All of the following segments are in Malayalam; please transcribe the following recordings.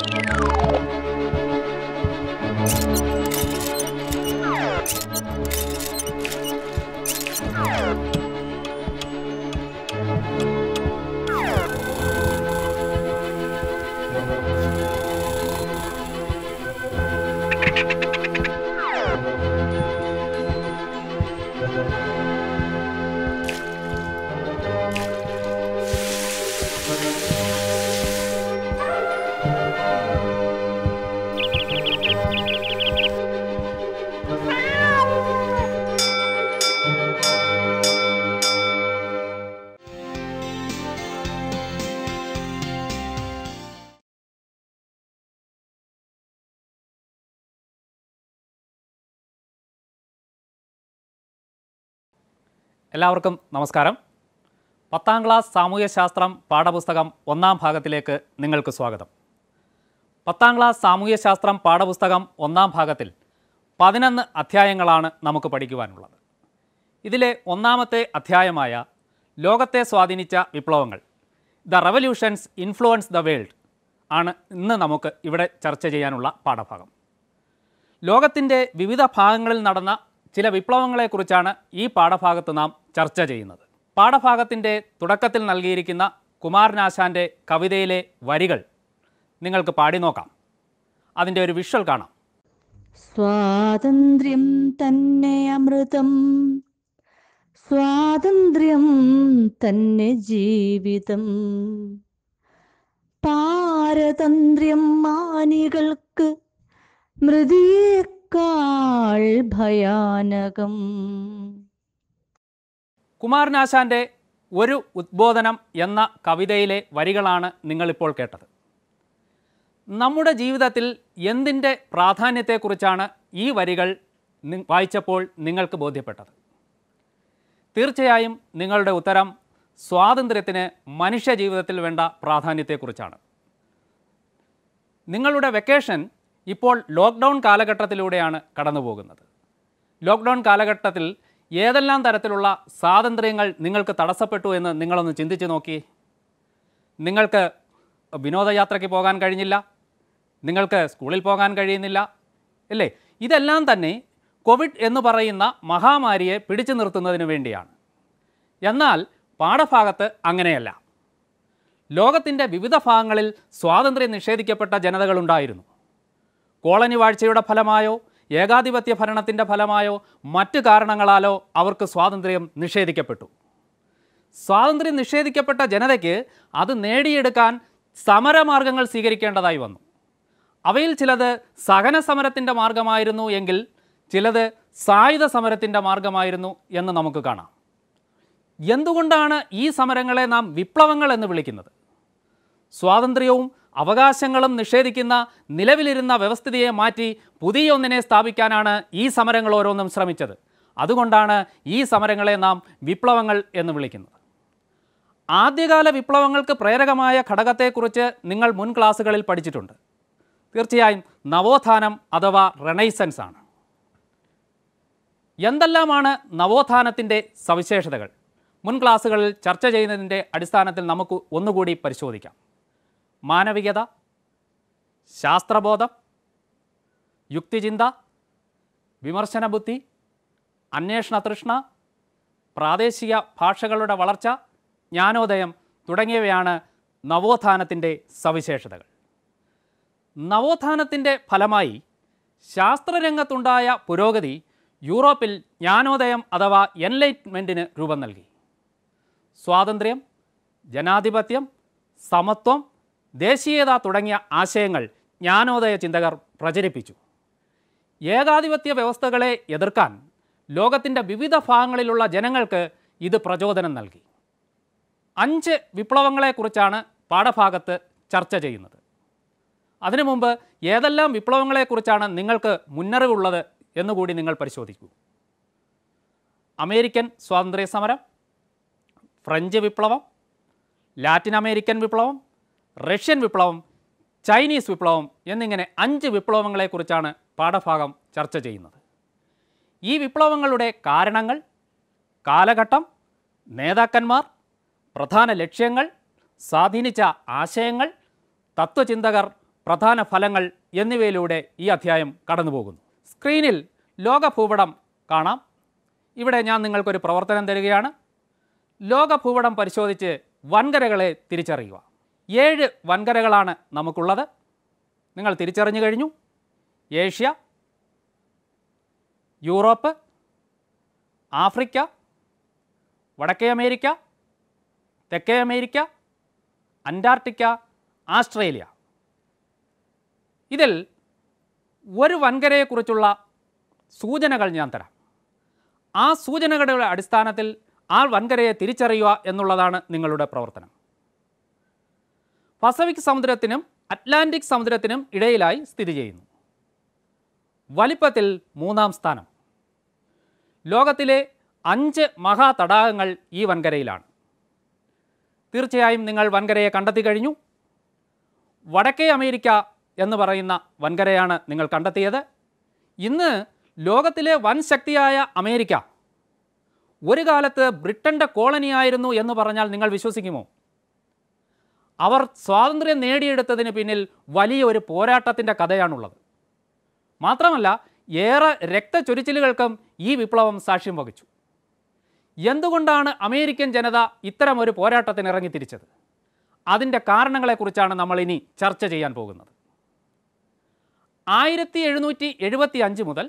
Thank you. എല്ലാവർക്കും നമസ്കാരം പത്താം ക്ലാസ് സാമൂഹ്യശാസ്ത്രം പാഠപുസ്തകം ഒന്നാം ഭാഗത്തിലേക്ക് നിങ്ങൾക്ക് സ്വാഗതം പത്താം ക്ലാസ് സാമൂഹ്യശാസ്ത്രം പാഠപുസ്തകം ഒന്നാം ഭാഗത്തിൽ പതിനൊന്ന് അധ്യായങ്ങളാണ് നമുക്ക് പഠിക്കുവാനുള്ളത് ഇതിലെ ഒന്നാമത്തെ അധ്യായമായ ലോകത്തെ സ്വാധീനിച്ച വിപ്ലവങ്ങൾ the revolutions influence the world ആണ് ഇന്ന് നമുക്ക് ഇവിടെ ചർച്ച ചെയ്യാനുള്ള പാഠഭാഗം ലോകത്തിൻ്റെ വിവിധ ഭാഗങ്ങളിൽ നടന്ന ചില വിപ്ലവങ്ങളെക്കുറിച്ചാണ് ഈ പാഠഭാഗത്ത് നാം ചർച്ച ചെയ്യുന്നത് പാഠഭാഗത്തിൻ്റെ തുടക്കത്തിൽ നൽകിയിരിക്കുന്ന കുമാരനാശാൻ്റെ കവിതയിലെ വരികൾ നിങ്ങൾക്ക് പാടി നോക്കാം അതിൻ്റെ ഒരു വിഷ്വൽ കാണാം സ്വാതന്ത്ര്യം തന്നെ അമൃതം സ്വാതന്ത്ര്യം തന്നെ ജീവിതം പാരതന്ത്ര്യം മാനികൾക്ക് മൃതിയെ ഭയാനകം കുമാരനാശാന്റെ ഒരു ഉദ്ബോധനം എന്ന കവിതയിലെ വരികളാണ് നിങ്ങളിപ്പോൾ കേട്ടത് നമ്മുടെ ജീവിതത്തിൽ എന്തിൻ്റെ പ്രാധാന്യത്തെക്കുറിച്ചാണ് ഈ വരികൾ വായിച്ചപ്പോൾ നിങ്ങൾക്ക് ബോധ്യപ്പെട്ടത് തീർച്ചയായും നിങ്ങളുടെ ഉത്തരം സ്വാതന്ത്ര്യത്തിന് മനുഷ്യ ജീവിതത്തിൽ വേണ്ട പ്രാധാന്യത്തെക്കുറിച്ചാണ് നിങ്ങളുടെ വെക്കേഷൻ ഇപ്പോൾ ലോക്ക്ഡൗൺ കാലഘട്ടത്തിലൂടെയാണ് കടന്നുപോകുന്നത് ലോക്ക്ഡൗൺ കാലഘട്ടത്തിൽ ഏതെല്ലാം തരത്തിലുള്ള സ്വാതന്ത്ര്യങ്ങൾ നിങ്ങൾക്ക് തടസ്സപ്പെട്ടു എന്ന് നിങ്ങളൊന്ന് ചിന്തിച്ച് നോക്കി നിങ്ങൾക്ക് വിനോദയാത്രയ്ക്ക് പോകാൻ കഴിഞ്ഞില്ല നിങ്ങൾക്ക് സ്കൂളിൽ പോകാൻ കഴിയുന്നില്ല അല്ലേ ഇതെല്ലാം തന്നെ കോവിഡ് എന്ന് പറയുന്ന മഹാമാരിയെ പിടിച്ചു നിർത്തുന്നതിന് വേണ്ടിയാണ് എന്നാൽ പാഠഭാഗത്ത് അങ്ങനെയല്ല ലോകത്തിൻ്റെ വിവിധ ഭാഗങ്ങളിൽ സ്വാതന്ത്ര്യം നിഷേധിക്കപ്പെട്ട ജനതകളുണ്ടായിരുന്നു കോളനി വാഴ്ചയുടെ ഫലമായോ ഏകാധിപത്യ ഭരണത്തിൻ്റെ ഫലമായോ മറ്റ് കാരണങ്ങളാലോ അവർക്ക് സ്വാതന്ത്ര്യം നിഷേധിക്കപ്പെട്ടു സ്വാതന്ത്ര്യം നിഷേധിക്കപ്പെട്ട ജനതയ്ക്ക് അത് നേടിയെടുക്കാൻ സമരമാർഗങ്ങൾ സ്വീകരിക്കേണ്ടതായി വന്നു അവയിൽ ചിലത് സഹന സമരത്തിൻ്റെ മാർഗമായിരുന്നു എങ്കിൽ ചിലത് സായുധ സമരത്തിൻ്റെ മാർഗമായിരുന്നു എന്ന് നമുക്ക് കാണാം എന്തുകൊണ്ടാണ് ഈ സമരങ്ങളെ നാം വിപ്ലവങ്ങൾ എന്ന് വിളിക്കുന്നത് സ്വാതന്ത്ര്യവും അവകാശങ്ങളും നിഷേധിക്കുന്ന നിലവിലിരുന്ന വ്യവസ്ഥിതിയെ മാറ്റി പുതിയൊന്നിനെ സ്ഥാപിക്കാനാണ് ഈ സമരങ്ങൾ ഓരോന്നും ശ്രമിച്ചത് അതുകൊണ്ടാണ് ഈ സമരങ്ങളെ നാം വിപ്ലവങ്ങൾ എന്ന് വിളിക്കുന്നത് ആദ്യകാല വിപ്ലവങ്ങൾക്ക് പ്രേരകമായ ഘടകത്തെക്കുറിച്ച് നിങ്ങൾ മുൻ ക്ലാസ്സുകളിൽ പഠിച്ചിട്ടുണ്ട് തീർച്ചയായും നവോത്ഥാനം അഥവാ റെണൈസൻസ് ആണ് എന്തെല്ലാമാണ് നവോത്ഥാനത്തിൻ്റെ സവിശേഷതകൾ മുൻ ക്ലാസ്സുകളിൽ ചർച്ച ചെയ്യുന്നതിൻ്റെ അടിസ്ഥാനത്തിൽ നമുക്ക് ഒന്നുകൂടി പരിശോധിക്കാം മാനവികത ശാസ്ത്രബോധം യുക്തിചിന്ത വിമർശനബുദ്ധി അന്വേഷണ തൃഷ്ണ പ്രാദേശിക ഭാഷകളുടെ വളർച്ച ജ്ഞാനോദയം തുടങ്ങിയവയാണ് നവോത്ഥാനത്തിൻ്റെ സവിശേഷതകൾ നവോത്ഥാനത്തിൻ്റെ ഫലമായി ശാസ്ത്രരംഗത്തുണ്ടായ പുരോഗതി യൂറോപ്പിൽ ജ്ഞാനോദയം അഥവാ എൻലൈറ്റ്മെൻറ്റിന് രൂപം നൽകി സ്വാതന്ത്ര്യം ജനാധിപത്യം സമത്വം ദേശീയത തുടങ്ങിയ ആശയങ്ങൾ ജ്ഞാനോദയ ചിന്തകർ പ്രചരിപ്പിച്ചു ഏകാധിപത്യ വ്യവസ്ഥകളെ എതിർക്കാൻ ലോകത്തിൻ്റെ വിവിധ ഭാഗങ്ങളിലുള്ള ജനങ്ങൾക്ക് ഇത് പ്രചോദനം നൽകി അഞ്ച് വിപ്ലവങ്ങളെക്കുറിച്ചാണ് പാഠഭാഗത്ത് ചർച്ച ചെയ്യുന്നത് അതിനു മുമ്പ് ഏതെല്ലാം വിപ്ലവങ്ങളെക്കുറിച്ചാണ് നിങ്ങൾക്ക് മുന്നറിവുള്ളത് എന്നുകൂടി നിങ്ങൾ പരിശോധിക്കൂ അമേരിക്കൻ സ്വാതന്ത്ര്യ സമരം ഫ്രഞ്ച് വിപ്ലവം ലാറ്റിൻ അമേരിക്കൻ വിപ്ലവം റഷ്യൻ വിപ്ലവം ചൈനീസ് വിപ്ലവം എന്നിങ്ങനെ അഞ്ച് വിപ്ലവങ്ങളെക്കുറിച്ചാണ് പാഠഭാഗം ചർച്ച ചെയ്യുന്നത് ഈ വിപ്ലവങ്ങളുടെ കാരണങ്ങൾ കാലഘട്ടം നേതാക്കന്മാർ പ്രധാന ലക്ഷ്യങ്ങൾ സ്വാധീനിച്ച ആശയങ്ങൾ തത്വചിന്തകർ പ്രധാന ഫലങ്ങൾ എന്നിവയിലൂടെ ഈ അധ്യായം കടന്നുപോകുന്നു സ്ക്രീനിൽ ലോകഭൂപടം കാണാം ഇവിടെ ഞാൻ നിങ്ങൾക്കൊരു പ്രവർത്തനം തരികയാണ് ലോകഭൂപടം പരിശോധിച്ച് വൻകരകളെ തിരിച്ചറിയുക ഏഴ് വൻകരകളാണ് നമുക്കുള്ളത് നിങ്ങൾ തിരിച്ചറിഞ്ഞു കഴിഞ്ഞു ഏഷ്യ യൂറോപ്പ് ആഫ്രിക്ക വടക്കേ അമേരിക്ക തെക്കേ അമേരിക്ക അന്റാർട്ടിക്ക ആസ്ട്രേലിയ ഇതിൽ ഒരു വൻകരയെക്കുറിച്ചുള്ള സൂചനകൾ ഞാൻ തരാം ആ സൂചനകളുടെ അടിസ്ഥാനത്തിൽ ആ വൻകരയെ തിരിച്ചറിയുക എന്നുള്ളതാണ് നിങ്ങളുടെ പ്രവർത്തനം പസഫിക് സമുദ്രത്തിനും അറ്റ്ലാന്റിക് സമുദ്രത്തിനും ഇടയിലായി സ്ഥിതി ചെയ്യുന്നു വലിപ്പത്തിൽ മൂന്നാം സ്ഥാനം ലോകത്തിലെ അഞ്ച് മഹാതടാകങ്ങൾ ഈ വൻകരയിലാണ് തീർച്ചയായും നിങ്ങൾ വൻകരയെ കണ്ടെത്തി കഴിഞ്ഞു വടക്കേ അമേരിക്ക എന്ന് പറയുന്ന വൻകരയാണ് നിങ്ങൾ കണ്ടെത്തിയത് ഇന്ന് ലോകത്തിലെ വൻ ശക്തിയായ അമേരിക്ക ഒരു കാലത്ത് ബ്രിട്ടൻ്റെ കോളനിയായിരുന്നു എന്ന് പറഞ്ഞാൽ നിങ്ങൾ വിശ്വസിക്കുമോ അവർ സ്വാതന്ത്ര്യം നേടിയെടുത്തതിന് പിന്നിൽ വലിയ ഒരു പോരാട്ടത്തിൻ്റെ കഥയാണുള്ളത് മാത്രമല്ല ഏറെ രക്തചൊരിച്ചിലുകൾക്കും ഈ വിപ്ലവം സാക്ഷ്യം വഹിച്ചു എന്തുകൊണ്ടാണ് അമേരിക്കൻ ജനത ഇത്തരമൊരു പോരാട്ടത്തിന് ഇറങ്ങി തിരിച്ചത് അതിൻ്റെ കാരണങ്ങളെക്കുറിച്ചാണ് നമ്മൾ ഇനി ചർച്ച ചെയ്യാൻ പോകുന്നത് ആയിരത്തി എഴുന്നൂറ്റി എഴുപത്തി അഞ്ച് മുതൽ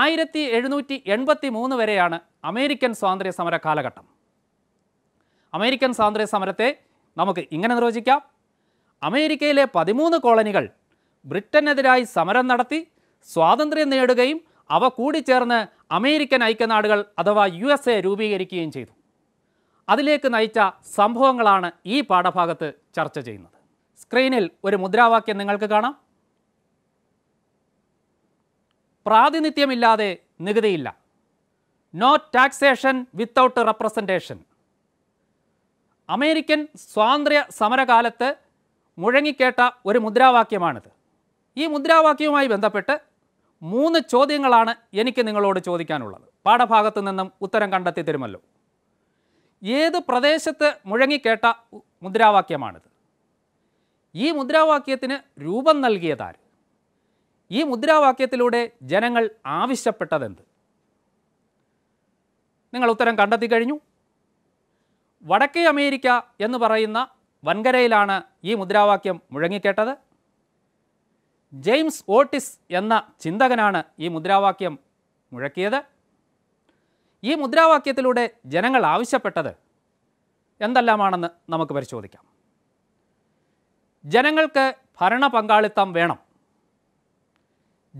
ആയിരത്തി എഴുന്നൂറ്റി എൺപത്തി മൂന്ന് വരെയാണ് അമേരിക്കൻ സ്വാതന്ത്ര്യ സമര കാലഘട്ടം അമേരിക്കൻ സ്വാതന്ത്ര്യ സമരത്തെ നമുക്ക് ഇങ്ങനെ നിർവചിക്കാം അമേരിക്കയിലെ പതിമൂന്ന് കോളനികൾ ബ്രിട്ടനെതിരായി സമരം നടത്തി സ്വാതന്ത്ര്യം നേടുകയും അവ കൂടിച്ചേർന്ന് അമേരിക്കൻ ഐക്യനാടുകൾ അഥവാ യു എസ് എ രൂപീകരിക്കുകയും ചെയ്തു അതിലേക്ക് നയിച്ച സംഭവങ്ങളാണ് ഈ പാഠഭാഗത്ത് ചർച്ച ചെയ്യുന്നത് സ്ക്രീനിൽ ഒരു മുദ്രാവാക്യം നിങ്ങൾക്ക് കാണാം പ്രാതിനിധ്യമില്ലാതെ നികുതിയില്ല no taxation without representation American സ്വാതന്ത്ര്യ സമരകാലത്ത് മുഴങ്ങിക്കേട്ട ഒരു മുദ്രാവാക്യമാണിത് ഈ മുദ്രാവാക്യവുമായി ബന്ധപ്പെട്ട് മൂന്ന് ചോദ്യങ്ങളാണ് എനിക്ക് നിങ്ങളോട് ചോദിക്കാനുള്ളത് പാഠഭാഗത്തു നിന്നും ഉത്തരം കണ്ടെത്തി തരുമല്ലോ ഏത് പ്രദേശത്ത് മുഴങ്ങിക്കേട്ട മുദ്രാവാക്യമാണിത് ഈ മുദ്രാവാക്യത്തിന് രൂപം നൽകിയതാര് ഈ മുദ്രാവാക്യത്തിലൂടെ ജനങ്ങൾ ആവശ്യപ്പെട്ടതെന്ത് നിങ്ങൾ ഉത്തരം കണ്ടെത്തി കഴിഞ്ഞു വടക്കേ അമേരിക്ക എന്ന് പറയുന്ന വൻകരയിലാണ് ഈ മുദ്രാവാക്യം മുഴങ്ങിക്കേട്ടത് ജെയിംസ് ഓട്ടിസ് എന്ന ചിന്തകനാണ് ഈ മുദ്രാവാക്യം മുഴക്കിയത് ഈ മുദ്രാവാക്യത്തിലൂടെ ജനങ്ങൾ ആവശ്യപ്പെട്ടത് എന്തെല്ലാമാണെന്ന് നമുക്ക് പരിശോധിക്കാം ജനങ്ങൾക്ക് ഭരണ പങ്കാളിത്തം വേണം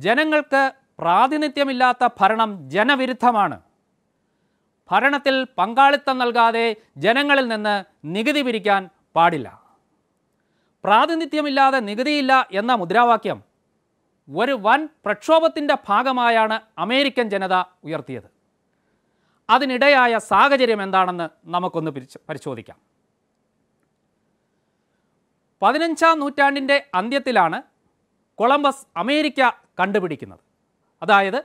ജനങ്ങൾക്ക് പ്രാതിനിധ്യമില്ലാത്ത ഭരണം ജനവിരുദ്ധമാണ് ഭരണത്തിൽ പങ്കാളിത്തം നൽകാതെ ജനങ്ങളിൽ നിന്ന് നികുതി പിരിക്കാൻ പാടില്ല പ്രാതിനിധ്യമില്ലാതെ നികുതിയില്ല എന്ന മുദ്രാവാക്യം ഒരു വൻ പ്രക്ഷോഭത്തിൻ്റെ ഭാഗമായാണ് അമേരിക്കൻ ജനത ഉയർത്തിയത് അതിനിടയായ സാഹചര്യം എന്താണെന്ന് നമുക്കൊന്ന് പരിശോധിക്കാം പതിനഞ്ചാം നൂറ്റാണ്ടിൻ്റെ അന്ത്യത്തിലാണ് കൊളംബസ് അമേരിക്ക കണ്ടുപിടിക്കുന്നത് അതായത്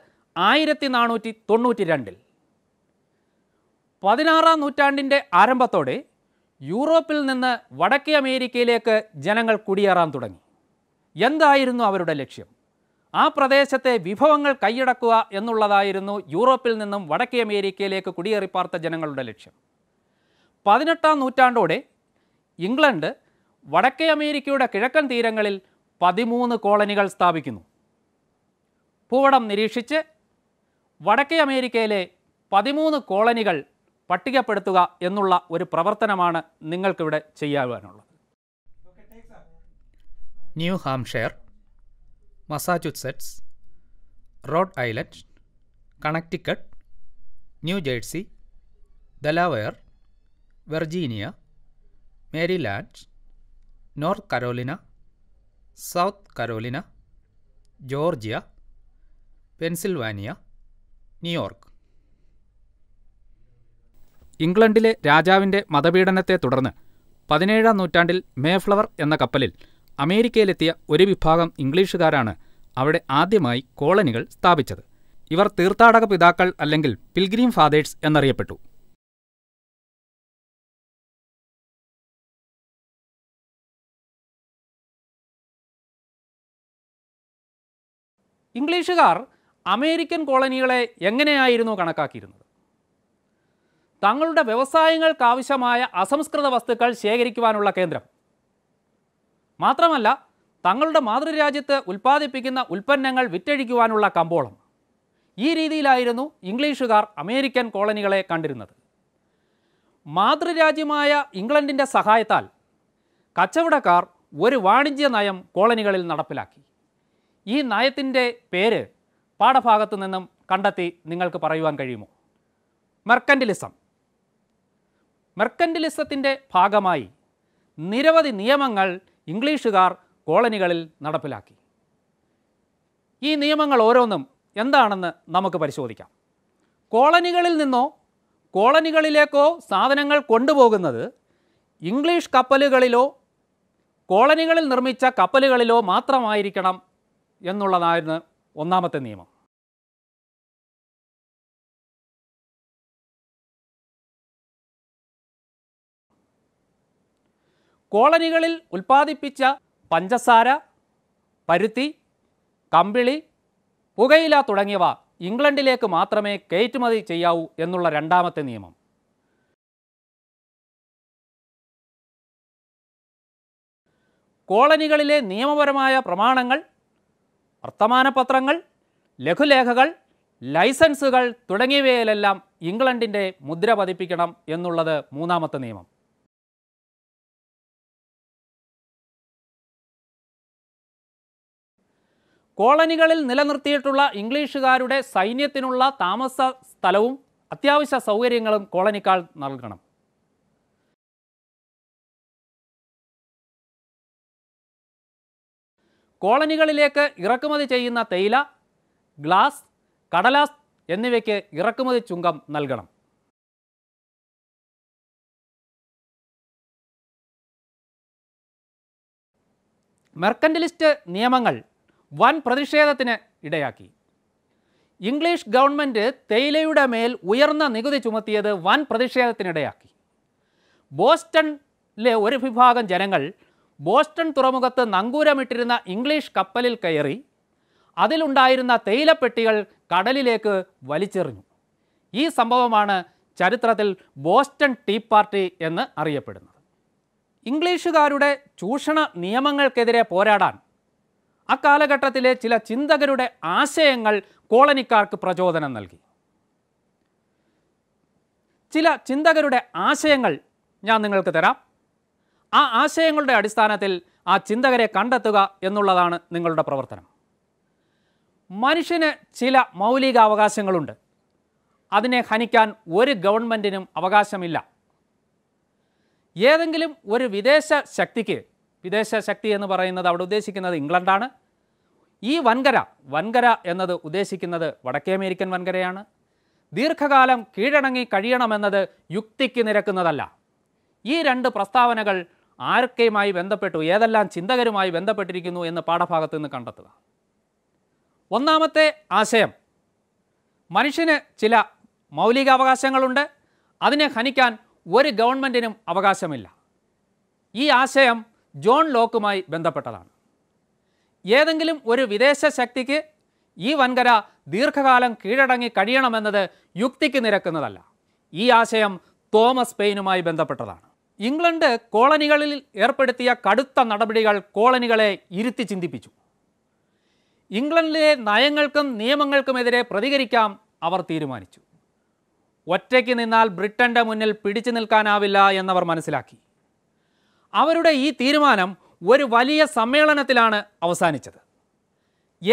ആയിരത്തി നാനൂറ്റി തൊണ്ണൂറ്റി രണ്ടിൽ പതിനാറാം നൂറ്റാണ്ടിൻ്റെ ആരംഭത്തോടെ യൂറോപ്പിൽ നിന്ന് വടക്കേ അമേരിക്കയിലേക്ക് ജനങ്ങൾ കുടിയേറാൻ തുടങ്ങി എന്തായിരുന്നു അവരുടെ ലക്ഷ്യം ആ പ്രദേശത്തെ വിഭവങ്ങൾ കൈയടക്കുക എന്നുള്ളതായിരുന്നു യൂറോപ്പിൽ നിന്നും വടക്കേ അമേരിക്കയിലേക്ക് കുടിയേറിപ്പാർത്ത ജനങ്ങളുടെ ലക്ഷ്യം പതിനെട്ടാം നൂറ്റാണ്ടോടെ ഇംഗ്ലണ്ട് വടക്കേ അമേരിക്കയുടെ കിഴക്കൻ തീരങ്ങളിൽ പതിമൂന്ന് കോളനികൾ സ്ഥാപിക്കുന്നു പൂവടം നിരീക്ഷിച്ച് വടക്കേ അമേരിക്കയിലെ പതിമൂന്ന് കോളനികൾ പട്ടികപ്പെടുത്തുക എന്നുള്ള ഒരു പ്രവർത്തനമാണ് നിങ്ങൾക്കിവിടെ ചെയ്യാവാനുള്ളത് New Hampshire Massachusetts Rhode Island Connecticut New Jersey Delaware Virginia Maryland North Carolina South Carolina Georgia Pennsylvania New York ഇംഗ്ലണ്ടിലെ രാജാവിന്റെ മതപീഡനത്തെ തുടർന്ന് പതിനേഴാം നൂറ്റാണ്ടിൽ മേഫ്ലവർ എന്ന കപ്പലിൽ അമേരിക്കയിലെത്തിയ ഒരു വിഭാഗം ഇംഗ്ലീഷുകാരാണ് അവിടെ ആദ്യമായി കോളനികൾ സ്ഥാപിച്ചത് ഇവർ തീർത്ഥാടക പിതാക്കൾ അല്ലെങ്കിൽ പിൽഗ്രീം ഫാദേഴ്സ് എന്നറിയപ്പെട്ടു ഇംഗ്ലീഷുകാർ അമേരിക്കൻ കോളനികളെ എങ്ങനെയായിരുന്നു കണക്കാക്കിയിരുന്നത് തങ്ങളുടെ വ്യവസായങ്ങൾക്ക് ആവശ്യമായ അസംസ്കൃത വസ്തുക്കൾ ശേഖരിക്കുവാനുള്ള കേന്ദ്രം മാത്രമല്ല തങ്ങളുടെ മാതൃരാജ്യത്ത് ഉൽപ്പാദിപ്പിക്കുന്ന ഉൽപ്പന്നങ്ങൾ വിറ്റഴിക്കുവാനുള്ള കമ്പോളം ഈ രീതിയിലായിരുന്നു ഇംഗ്ലീഷുകാർ അമേരിക്കൻ കോളനികളെ കണ്ടിരുന്നത് മാതൃരാജ്യമായ ഇംഗ്ലണ്ടിൻ്റെ സഹായത്താൽ കച്ചവടക്കാർ ഒരു വാണിജ്യ നയം കോളനികളിൽ നടപ്പിലാക്കി ഈ നയത്തിൻ്റെ പേര് പാഠഭാഗത്തു നിന്നും കണ്ടെത്തി നിങ്ങൾക്ക് പറയുവാൻ കഴിയുമോ മെർക്കൻഡിലിസം മെർക്കൻറ്റിലിസത്തിൻ്റെ ഭാഗമായി നിരവധി നിയമങ്ങൾ ഇംഗ്ലീഷുകാർ കോളനികളിൽ നടപ്പിലാക്കി ഈ നിയമങ്ങൾ ഓരോന്നും എന്താണെന്ന് നമുക്ക് പരിശോധിക്കാം കോളനികളിൽ നിന്നോ കോളനികളിലേക്കോ സാധനങ്ങൾ കൊണ്ടുപോകുന്നത് ഇംഗ്ലീഷ് കപ്പലുകളിലോ കോളനികളിൽ നിർമ്മിച്ച കപ്പലുകളിലോ മാത്രമായിരിക്കണം എന്നുള്ളതായിരുന്നു ഒന്നാമത്തെ നിയമം കോളനികളിൽ ഉൽപ്പാദിപ്പിച്ച പഞ്ചസാര പരുത്തി കമ്പിളി പുകയില തുടങ്ങിയവ ഇംഗ്ലണ്ടിലേക്ക് മാത്രമേ കയറ്റുമതി ചെയ്യാവൂ എന്നുള്ള രണ്ടാമത്തെ നിയമം കോളനികളിലെ നിയമപരമായ പ്രമാണങ്ങൾ വർത്തമാനപത്രങ്ങൾ ലഘുലേഖകൾ ലൈസൻസുകൾ തുടങ്ങിയവയിലെല്ലാം ഇംഗ്ലണ്ടിൻ്റെ മുദ്ര പതിപ്പിക്കണം എന്നുള്ളത് മൂന്നാമത്തെ നിയമം കോളനികളിൽ നിലനിർത്തിയിട്ടുള്ള ഇംഗ്ലീഷുകാരുടെ സൈന്യത്തിനുള്ള താമസ സ്ഥലവും അത്യാവശ്യ സൗകര്യങ്ങളും കോളനിക്കാൾ നൽകണം കോളനികളിലേക്ക് ഇറക്കുമതി ചെയ്യുന്ന തേയില ഗ്ലാസ് കടലാസ് എന്നിവയ്ക്ക് ഇറക്കുമതി ചുങ്കം നൽകണം മെർക്കൻ്റലിസ്റ്റ് നിയമങ്ങൾ വൻ പ്രതിഷേധത്തിന് ഇടയാക്കി ഇംഗ്ലീഷ് ഗവൺമെൻറ് തേയിലയുടെ മേൽ ഉയർന്ന നികുതി ചുമത്തിയത് വൻ പ്രതിഷേധത്തിനിടയാക്കി ബോസ്റ്റണിലെ ഒരു വിഭാഗം ജനങ്ങൾ ബോസ്റ്റൺ തുറമുഖത്ത് നങ്കൂരമിട്ടിരുന്ന ഇംഗ്ലീഷ് കപ്പലിൽ കയറി അതിലുണ്ടായിരുന്ന തേയിലപ്പെട്ടികൾ കടലിലേക്ക് വലിച്ചെറിഞ്ഞു ഈ സംഭവമാണ് ചരിത്രത്തിൽ ബോസ്റ്റൺ ടീ പാർട്ടി എന്ന് അറിയപ്പെടുന്നത് ഇംഗ്ലീഷുകാരുടെ ചൂഷണ നിയമങ്ങൾക്കെതിരെ പോരാടാൻ അക്കാലഘട്ടത്തിലെ ചില ചിന്തകരുടെ ആശയങ്ങൾ കോളനിക്കാർക്ക് പ്രചോദനം നൽകി ചില ചിന്തകരുടെ ആശയങ്ങൾ ഞാൻ നിങ്ങൾക്ക് തരാം ആ ആശയങ്ങളുടെ അടിസ്ഥാനത്തിൽ ആ ചിന്തകരെ കണ്ടെത്തുക എന്നുള്ളതാണ് നിങ്ങളുടെ പ്രവർത്തനം മനുഷ്യന് ചില മൗലിക അവകാശങ്ങളുണ്ട് അതിനെ ഹനിക്കാൻ ഒരു ഗവൺമെൻറ്റിനും അവകാശമില്ല ഏതെങ്കിലും ഒരു വിദേശ ശക്തിക്ക് വിദേശ ശക്തി എന്ന് പറയുന്നത് അവിടെ ഉദ്ദേശിക്കുന്നത് ഇംഗ്ലണ്ടാണ് ഈ വൻകര വൻകര എന്നത് ഉദ്ദേശിക്കുന്നത് വടക്കേ അമേരിക്കൻ വൻകരയാണ് ദീർഘകാലം കീഴടങ്ങി കഴിയണമെന്നത് യുക്തിക്ക് നിരക്കുന്നതല്ല ഈ രണ്ട് പ്രസ്താവനകൾ ആരൊക്കെയുമായി ബന്ധപ്പെട്ടു ഏതെല്ലാം ചിന്തകരുമായി ബന്ധപ്പെട്ടിരിക്കുന്നു എന്ന് പാഠഭാഗത്ത് നിന്ന് കണ്ടെത്തുക ഒന്നാമത്തെ ആശയം മനുഷ്യന് ചില മൗലികാവകാശങ്ങളുണ്ട് അതിനെ ഹനിക്കാൻ ഒരു ഗവൺമെൻറ്റിനും അവകാശമില്ല ഈ ആശയം ജോൺ ലോക്കുമായി ബന്ധപ്പെട്ടതാണ് ഏതെങ്കിലും ഒരു വിദേശ ശക്തിക്ക് ഈ വൻകര ദീർഘകാലം കീഴടങ്ങി കഴിയണമെന്നത് യുക്തിക്ക് നിരക്കുന്നതല്ല ഈ ആശയം തോമസ് പെയിനുമായി ബന്ധപ്പെട്ടതാണ് ഇംഗ്ലണ്ട് കോളനികളിൽ ഏർപ്പെടുത്തിയ കടുത്ത നടപടികൾ കോളനികളെ ഇരുത്തി ചിന്തിപ്പിച്ചു ഇംഗ്ലണ്ടിലെ നയങ്ങൾക്കും നിയമങ്ങൾക്കുമെതിരെ പ്രതികരിക്കാം അവർ തീരുമാനിച്ചു ഒറ്റയ്ക്ക് നിന്നാൽ ബ്രിട്ടന്റെ മുന്നിൽ പിടിച്ചു നിൽക്കാനാവില്ല എന്നവർ മനസ്സിലാക്കി അവരുടെ ഈ തീരുമാനം ഒരു വലിയ സമ്മേളനത്തിലാണ് അവസാനിച്ചത്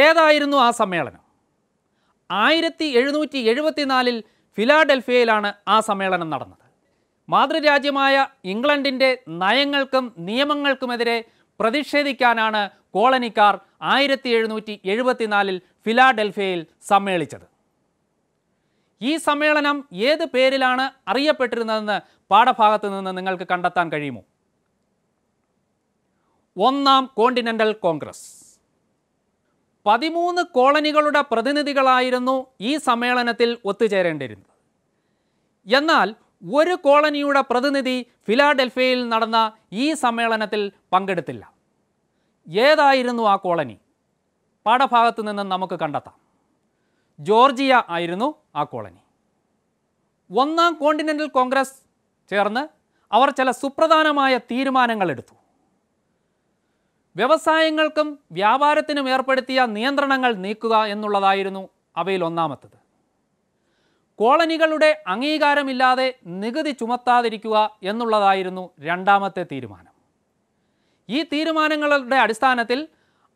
ഏതായിരുന്നു ആ സമ്മേളനം ആയിരത്തി എഴുന്നൂറ്റി എഴുപത്തിനാലിൽ ഫിലാഡൽഫിയയിലാണ് ആ സമ്മേളനം നടന്നത് മാതൃരാജ്യമായ ഇംഗ്ലണ്ടിൻ്റെ നയങ്ങൾക്കും നിയമങ്ങൾക്കുമെതിരെ പ്രതിഷേധിക്കാനാണ് കോളനിക്കാർ ആയിരത്തി എഴുന്നൂറ്റി എഴുപത്തിനാലിൽ ഫിലാഡൽഫിയയിൽ സമ്മേളിച്ചത് ഈ സമ്മേളനം ഏത് പേരിലാണ് അറിയപ്പെട്ടിരുന്നതെന്ന് പാഠഭാഗത്തു നിന്ന് നിങ്ങൾക്ക് കണ്ടെത്താൻ കഴിയുമോ ഒന്നാം കോണ്ടിനെൻ്റൽ കോൺഗ്രസ് പതിമൂന്ന് കോളനികളുടെ പ്രതിനിധികളായിരുന്നു ഈ സമ്മേളനത്തിൽ ഒത്തുചേരേണ്ടിയിരുന്നത് എന്നാൽ ഒരു കോളനിയുടെ പ്രതിനിധി ഫിലാഡൽഫിയയിൽ നടന്ന ഈ സമ്മേളനത്തിൽ പങ്കെടുത്തില്ല ഏതായിരുന്നു ആ കോളനി പാഠഭാഗത്തു നിന്ന് നമുക്ക് കണ്ടെത്താം ജോർജിയ ആയിരുന്നു ആ കോളനി ഒന്നാം കോണ്ടിനെൻ്റൽ കോൺഗ്രസ് ചേർന്ന് അവർ ചില സുപ്രധാനമായ തീരുമാനങ്ങൾ എടുത്തു വ്യവസായങ്ങൾക്കും വ്യാപാരത്തിനും ഏർപ്പെടുത്തിയ നിയന്ത്രണങ്ങൾ നീക്കുക എന്നുള്ളതായിരുന്നു അവയിൽ ഒന്നാമത്തത് കോളനികളുടെ അംഗീകാരമില്ലാതെ നികുതി ചുമത്താതിരിക്കുക എന്നുള്ളതായിരുന്നു രണ്ടാമത്തെ തീരുമാനം ഈ തീരുമാനങ്ങളുടെ അടിസ്ഥാനത്തിൽ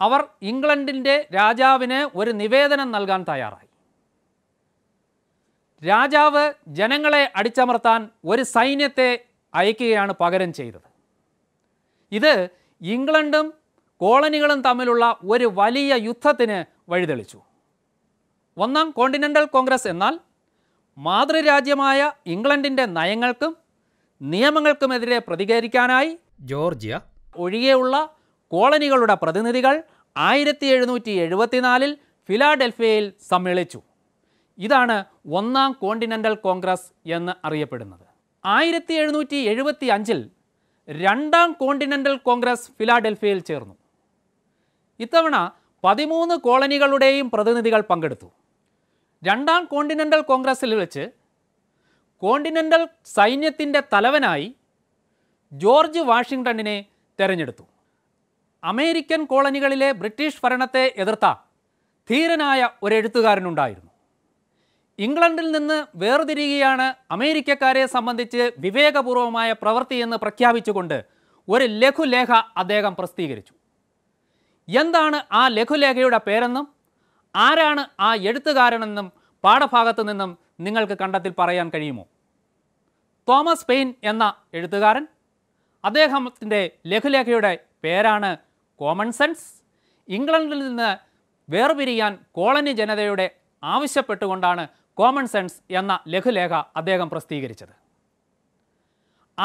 അവർ ഇംഗ്ലണ്ടിൻ്റെ രാജാവിന് ഒരു നിവേദനം നൽകാൻ തയ്യാറായി രാജാവ് ജനങ്ങളെ അടിച്ചമർത്താൻ ഒരു സൈന്യത്തെ അയക്കുകയാണ് പകരം ചെയ്തത് ഇത് ഇംഗ്ലണ്ടും കോളനികളും തമ്മിലുള്ള ഒരു വലിയ യുദ്ധത്തിന് വഴിതെളിച്ചു ഒന്നാം കോണ്ടിനെൻ്റൽ കോൺഗ്രസ് എന്നാൽ മാതൃരാജ്യമായ ഇംഗ്ലണ്ടിൻ്റെ നയങ്ങൾക്കും നിയമങ്ങൾക്കുമെതിരെ പ്രതികരിക്കാനായി ജോർജിയ ഒഴികെയുള്ള കോളനികളുടെ പ്രതിനിധികൾ ആയിരത്തി എഴുന്നൂറ്റി എഴുപത്തിനാലിൽ ഫിലാഡൽഫിയയിൽ സമ്മേളിച്ചു ഇതാണ് ഒന്നാം കോണ്ടിനെൻ്റൽ കോൺഗ്രസ് എന്ന് അറിയപ്പെടുന്നത് ആയിരത്തി എഴുന്നൂറ്റി എഴുപത്തി അഞ്ചിൽ രണ്ടാം കോണ്ടിനെൻ്റൽ കോൺഗ്രസ് ഫിലാഡൽഫിയയിൽ ചേർന്നു ഇത്തവണ പതിമൂന്ന് കോളനികളുടെയും പ്രതിനിധികൾ പങ്കെടുത്തു രണ്ടാം കോണ്ടിനെൻ്റൽ കോൺഗ്രസ്സിൽ വെച്ച് കോണ്ടിനെൻ്റൽ സൈന്യത്തിൻ്റെ തലവനായി ജോർജ് വാഷിങ്ടണിനെ തെരഞ്ഞെടുത്തു അമേരിക്കൻ കോളനികളിലെ ബ്രിട്ടീഷ് ഭരണത്തെ എതിർത്ത ധീരനായ ഒരു എഴുത്തുകാരനുണ്ടായിരുന്നു ഇംഗ്ലണ്ടിൽ നിന്ന് വേർതിരികയാണ് അമേരിക്കക്കാരെ സംബന്ധിച്ച് വിവേകപൂർവമായ പ്രവൃത്തിയെന്ന് പ്രഖ്യാപിച്ചുകൊണ്ട് ഒരു ലഘുലേഖ അദ്ദേഹം പ്രസിദ്ധീകരിച്ചു എന്താണ് ആ ലഘുലേഖയുടെ പേരെന്നും ആരാണ് ആ എഴുത്തുകാരനെന്നും പാഠഭാഗത്തു നിന്നും നിങ്ങൾക്ക് കണ്ടെത്തിൽ പറയാൻ കഴിയുമോ തോമസ് പെയിൻ എന്ന എഴുത്തുകാരൻ അദ്ദേഹത്തിൻ്റെ ലഘുലേഖയുടെ പേരാണ് കോമൺ സെൻസ് ഇംഗ്ലണ്ടിൽ നിന്ന് വേർപിരിയാൻ കോളനി ജനതയുടെ ആവശ്യപ്പെട്ടുകൊണ്ടാണ് കോമൺ സെൻസ് എന്ന ലഘുലേഖ അദ്ദേഹം പ്രസിദ്ധീകരിച്ചത്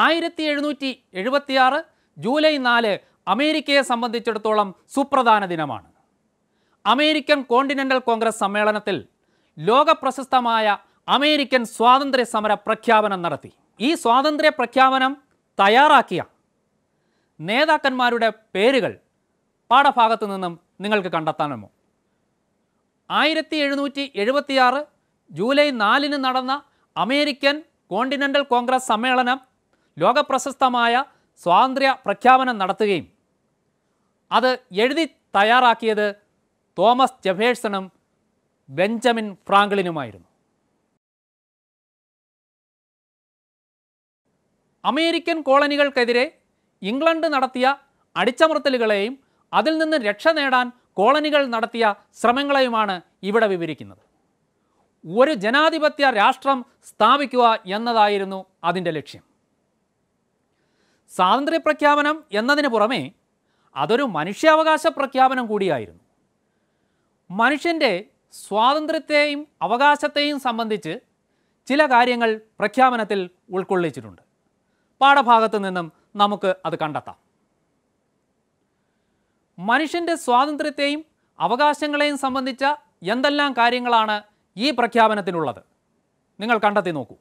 ആയിരത്തി എഴുന്നൂറ്റി എഴുപത്തിയാറ് ജൂലൈ നാല് അമേരിക്കയെ സംബന്ധിച്ചിടത്തോളം സുപ്രധാന ദിനമാണ് അമേരിക്കൻ കോണ്ടിനെൻ്റൽ കോൺഗ്രസ് സമ്മേളനത്തിൽ ലോകപ്രശസ്തമായ അമേരിക്കൻ സ്വാതന്ത്ര്യ സമര പ്രഖ്യാപനം നടത്തി ഈ സ്വാതന്ത്ര്യ പ്രഖ്യാപനം തയ്യാറാക്കിയ നേതാക്കന്മാരുടെ പേരുകൾ പാഠഭാഗത്തു നിന്നും നിങ്ങൾക്ക് കണ്ടെത്താനുമോ ആയിരത്തി എഴുന്നൂറ്റി എഴുപത്തിയാറ് ജൂലൈ നാലിന് നടന്ന അമേരിക്കൻ കോണ്ടിനെൻ്റൽ കോൺഗ്രസ് സമ്മേളനം ലോകപ്രശസ്തമായ സ്വാതന്ത്ര്യ പ്രഖ്യാപനം നടത്തുകയും അത് എഴുതി തയ്യാറാക്കിയത് തോമസ് ജഫേഴ്സണും ബെഞ്ചമിൻ ഫ്രാങ്ക്ലിനുമായിരുന്നു അമേരിക്കൻ കോളനികൾക്കെതിരെ ഇംഗ്ലണ്ട് നടത്തിയ അടിച്ചമർത്തലുകളെയും അതിൽ നിന്ന് രക്ഷ നേടാൻ കോളനികൾ നടത്തിയ ശ്രമങ്ങളെയുമാണ് ഇവിടെ വിവരിക്കുന്നത് ഒരു ജനാധിപത്യ രാഷ്ട്രം സ്ഥാപിക്കുക എന്നതായിരുന്നു അതിൻ്റെ ലക്ഷ്യം സ്വാതന്ത്ര്യപ്രഖ്യാപനം എന്നതിന് പുറമേ അതൊരു മനുഷ്യാവകാശ പ്രഖ്യാപനം കൂടിയായിരുന്നു മനുഷ്യൻ്റെ സ്വാതന്ത്ര്യത്തെയും അവകാശത്തെയും സംബന്ധിച്ച് ചില കാര്യങ്ങൾ പ്രഖ്യാപനത്തിൽ ഉൾക്കൊള്ളിച്ചിട്ടുണ്ട് പാഠഭാഗത്ത് നിന്നും നമുക്ക് അത് കണ്ടെത്താം മനുഷ്യൻ്റെ സ്വാതന്ത്ര്യത്തെയും അവകാശങ്ങളെയും സംബന്ധിച്ച എന്തെല്ലാം കാര്യങ്ങളാണ് ഈ പ്രഖ്യാപനത്തിനുള്ളത് നിങ്ങൾ കണ്ടെത്തി നോക്കൂ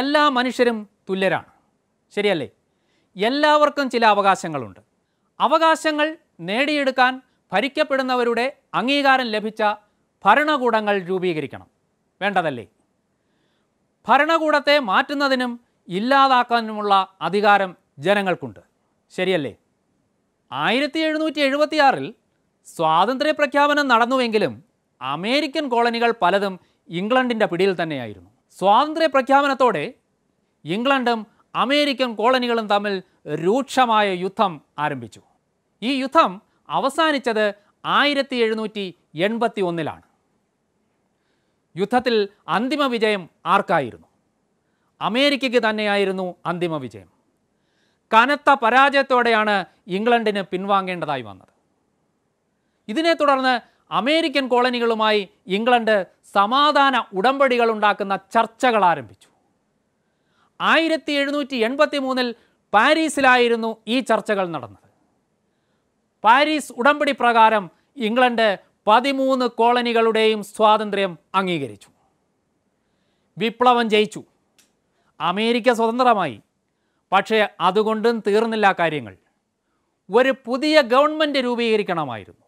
എല്ലാ മനുഷ്യരും തുല്യരാണ് ശരിയല്ലേ എല്ലാവർക്കും ചില അവകാശങ്ങളുണ്ട് അവകാശങ്ങൾ നേടിയെടുക്കാൻ ഭരിക്കപ്പെടുന്നവരുടെ അംഗീകാരം ലഭിച്ച ഭരണകൂടങ്ങൾ രൂപീകരിക്കണം വേണ്ടതല്ലേ ഭരണകൂടത്തെ മാറ്റുന്നതിനും ഇല്ലാതാക്കാനുമുള്ള അധികാരം ജനങ്ങൾക്കുണ്ട് ശരിയല്ലേ ആയിരത്തി എഴുന്നൂറ്റി എഴുപത്തിയാറിൽ സ്വാതന്ത്ര്യ പ്രഖ്യാപനം നടന്നുവെങ്കിലും അമേരിക്കൻ കോളനികൾ പലതും ഇംഗ്ലണ്ടിൻ്റെ പിടിയിൽ തന്നെയായിരുന്നു സ്വാതന്ത്ര്യ പ്രഖ്യാപനത്തോടെ ഇംഗ്ലണ്ടും അമേരിക്കൻ കോളനികളും തമ്മിൽ രൂക്ഷമായ യുദ്ധം ആരംഭിച്ചു ഈ യുദ്ധം അവസാനിച്ചത് ആയിരത്തി എഴുന്നൂറ്റി എൺപത്തി ഒന്നിലാണ് യുദ്ധത്തിൽ അന്തിമ വിജയം ആർക്കായിരുന്നു അമേരിക്കയ്ക്ക് തന്നെയായിരുന്നു അന്തിമ വിജയം കനത്ത പരാജയത്തോടെയാണ് ഇംഗ്ലണ്ടിന് പിൻവാങ്ങേണ്ടതായി വന്നത് ഇതിനെ തുടർന്ന് അമേരിക്കൻ കോളനികളുമായി ഇംഗ്ലണ്ട് സമാധാന ഉടമ്പടികൾ ഉണ്ടാക്കുന്ന ചർച്ചകൾ ആരംഭിച്ചു ആയിരത്തി എഴുന്നൂറ്റി എൺപത്തി മൂന്നിൽ പാരീസിലായിരുന്നു ഈ ചർച്ചകൾ നടന്നത് പാരീസ് ഉടമ്പടി പ്രകാരം ഇംഗ്ലണ്ട് പതിമൂന്ന് കോളനികളുടെയും സ്വാതന്ത്ര്യം അംഗീകരിച്ചു വിപ്ലവം ജയിച്ചു അമേരിക്ക സ്വതന്ത്രമായി പക്ഷേ അതുകൊണ്ടും തീർന്നില്ല കാര്യങ്ങൾ ഒരു പുതിയ ഗവൺമെൻറ് രൂപീകരിക്കണമായിരുന്നു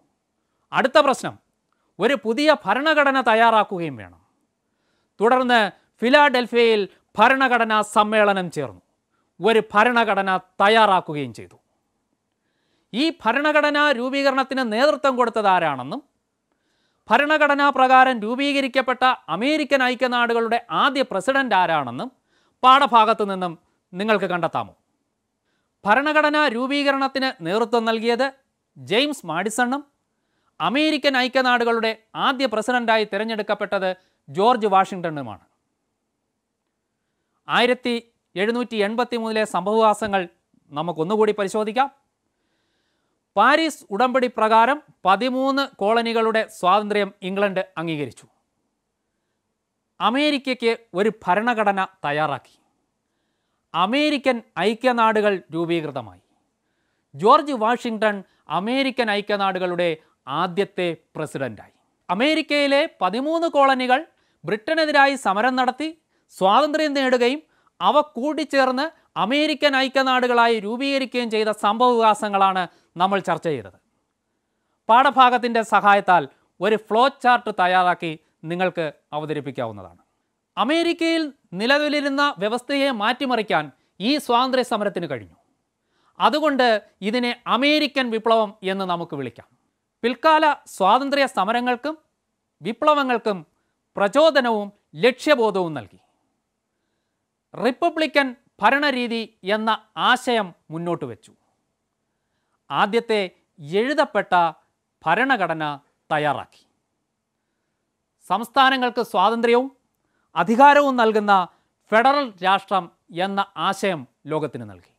അടുത്ത പ്രശ്നം ഒരു പുതിയ ഭരണഘടന തയ്യാറാക്കുകയും വേണം തുടർന്ന് ഫിലാഡൽഫിയയിൽ ഭരണഘടനാ സമ്മേളനം ചേർന്നു ഒരു ഭരണഘടന തയ്യാറാക്കുകയും ചെയ്തു ഈ ഭരണഘടനാ രൂപീകരണത്തിന് നേതൃത്വം കൊടുത്തത് ആരാണെന്നും ഭരണഘടനാ പ്രകാരം രൂപീകരിക്കപ്പെട്ട അമേരിക്കൻ ഐക്യനാടുകളുടെ ആദ്യ പ്രസിഡന്റ് ആരാണെന്നും പാഠഭാഗത്തു നിന്നും നിങ്ങൾക്ക് കണ്ടെത്താമോ ഭരണഘടനാ രൂപീകരണത്തിന് നേതൃത്വം നൽകിയത് ജെയിംസ് മാഡിസണും അമേരിക്കൻ ഐക്യനാടുകളുടെ ആദ്യ പ്രസിഡന്റായി തിരഞ്ഞെടുക്കപ്പെട്ടത് ജോർജ് വാഷിംഗ്ടണുമാണ് ആയിരത്തി എഴുന്നൂറ്റി എൺപത്തി മൂന്നിലെ സംഭവവാസങ്ങൾ നമുക്കൊന്നുകൂടി പരിശോധിക്കാം പാരീസ് ഉടമ്പടി പ്രകാരം പതിമൂന്ന് കോളനികളുടെ സ്വാതന്ത്ര്യം ഇംഗ്ലണ്ട് അംഗീകരിച്ചു അമേരിക്കയ്ക്ക് ഒരു ഭരണഘടന തയ്യാറാക്കി അമേരിക്കൻ ഐക്യനാടുകൾ രൂപീകൃതമായി ജോർജ് വാഷിങ്ടൺ അമേരിക്കൻ ഐക്യനാടുകളുടെ ആദ്യത്തെ പ്രസിഡൻ്റായി അമേരിക്കയിലെ പതിമൂന്ന് കോളനികൾ ബ്രിട്ടനെതിരായി സമരം നടത്തി സ്വാതന്ത്ര്യം നേടുകയും അവ കൂട്ടിച്ചേർന്ന് അമേരിക്കൻ ഐക്യനാടുകളായി രൂപീകരിക്കുകയും ചെയ്ത സംഭവവികാസങ്ങളാണ് നമ്മൾ ചർച്ച ചെയ്തത് പാഠഭാഗത്തിൻ്റെ സഹായത്താൽ ഒരു ഫ്ലോ ചാർട്ട് തയ്യാറാക്കി നിങ്ങൾക്ക് അവതരിപ്പിക്കാവുന്നതാണ് അമേരിക്കയിൽ നിലവിലിരുന്ന വ്യവസ്ഥയെ മാറ്റിമറിക്കാൻ ഈ സ്വാതന്ത്ര്യ സമരത്തിന് കഴിഞ്ഞു അതുകൊണ്ട് ഇതിനെ അമേരിക്കൻ വിപ്ലവം എന്ന് നമുക്ക് വിളിക്കാം പിൽക്കാല സ്വാതന്ത്ര്യ സമരങ്ങൾക്കും വിപ്ലവങ്ങൾക്കും പ്രചോദനവും ലക്ഷ്യബോധവും നൽകി റിപ്പബ്ലിക്കൻ ഭരണരീതി എന്ന ആശയം മുന്നോട്ട് വച്ചു ആദ്യത്തെ എഴുതപ്പെട്ട ഭരണഘടന തയ്യാറാക്കി സംസ്ഥാനങ്ങൾക്ക് സ്വാതന്ത്ര്യവും അധികാരവും നൽകുന്ന ഫെഡറൽ രാഷ്ട്രം എന്ന ആശയം ലോകത്തിന് നൽകി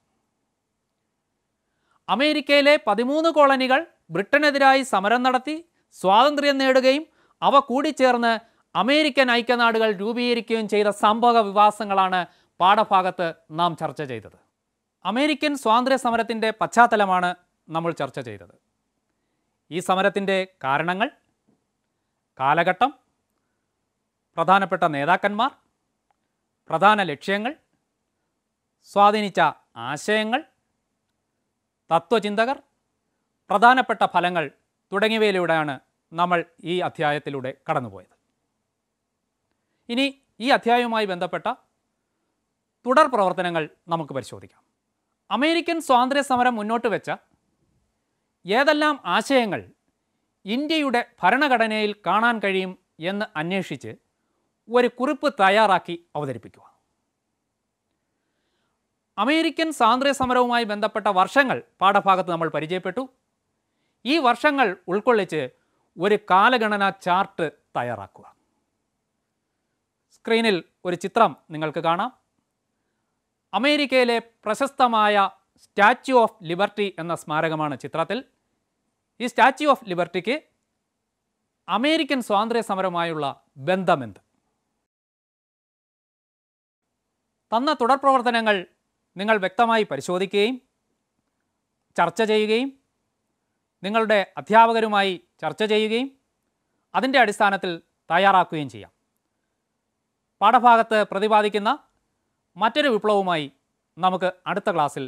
അമേരിക്കയിലെ പതിമൂന്ന് കോളനികൾ ബ്രിട്ടനെതിരായി സമരം നടത്തി സ്വാതന്ത്ര്യം നേടുകയും അവ കൂടിച്ചേർന്ന് അമേരിക്കൻ ഐക്യനാടുകൾ രൂപീകരിക്കുകയും ചെയ്ത സംഭവ വിവാസങ്ങളാണ് പാഠഭാഗത്ത് നാം ചർച്ച ചെയ്തത് അമേരിക്കൻ സ്വാതന്ത്ര്യ സമരത്തിൻ്റെ പശ്ചാത്തലമാണ് നമ്മൾ ചർച്ച ചെയ്തത് ഈ സമരത്തിൻ്റെ കാരണങ്ങൾ കാലഘട്ടം പ്രധാനപ്പെട്ട നേതാക്കന്മാർ പ്രധാന ലക്ഷ്യങ്ങൾ സ്വാധീനിച്ച ആശയങ്ങൾ തത്വചിന്തകർ പ്രധാനപ്പെട്ട ഫലങ്ങൾ തുടങ്ങിയവയിലൂടെയാണ് നമ്മൾ ഈ അധ്യായത്തിലൂടെ കടന്നുപോയത് ഇനി ഈ അധ്യായവുമായി ബന്ധപ്പെട്ട തുടർ പ്രവർത്തനങ്ങൾ നമുക്ക് പരിശോധിക്കാം അമേരിക്കൻ സ്വാതന്ത്ര്യ സമരം മുന്നോട്ട് വെച്ച ഏതെല്ലാം ആശയങ്ങൾ ഇന്ത്യയുടെ ഭരണഘടനയിൽ കാണാൻ കഴിയും എന്ന് അന്വേഷിച്ച് ഒരു കുറിപ്പ് തയ്യാറാക്കി അവതരിപ്പിക്കുക അമേരിക്കൻ സ്വാതന്ത്ര്യ സമരവുമായി ബന്ധപ്പെട്ട വർഷങ്ങൾ പാഠഭാഗത്ത് നമ്മൾ പരിചയപ്പെട്ടു ഈ വർഷങ്ങൾ ഉൾക്കൊള്ളിച്ച് ഒരു കാലഗണന ചാർട്ട് തയ്യാറാക്കുക സ്ക്രീനിൽ ഒരു ചിത്രം നിങ്ങൾക്ക് കാണാം അമേരിക്കയിലെ പ്രശസ്തമായ സ്റ്റാച്യു ഓഫ് ലിബർട്ടി എന്ന സ്മാരകമാണ് ചിത്രത്തിൽ ഈ സ്റ്റാച്യു ഓഫ് ലിബർട്ടിക്ക് അമേരിക്കൻ സ്വാതന്ത്ര്യ സമരവുമായുള്ള ബന്ധമെന്ത് തന്ന തുടർ പ്രവർത്തനങ്ങൾ നിങ്ങൾ വ്യക്തമായി പരിശോധിക്കുകയും ചർച്ച ചെയ്യുകയും നിങ്ങളുടെ അധ്യാപകരുമായി ചർച്ച ചെയ്യുകയും അതിൻ്റെ അടിസ്ഥാനത്തിൽ തയ്യാറാക്കുകയും ചെയ്യാം പാഠഭാഗത്ത് പ്രതിപാദിക്കുന്ന മറ്റൊരു വിപ്ലവവുമായി നമുക്ക് അടുത്ത ക്ലാസ്സിൽ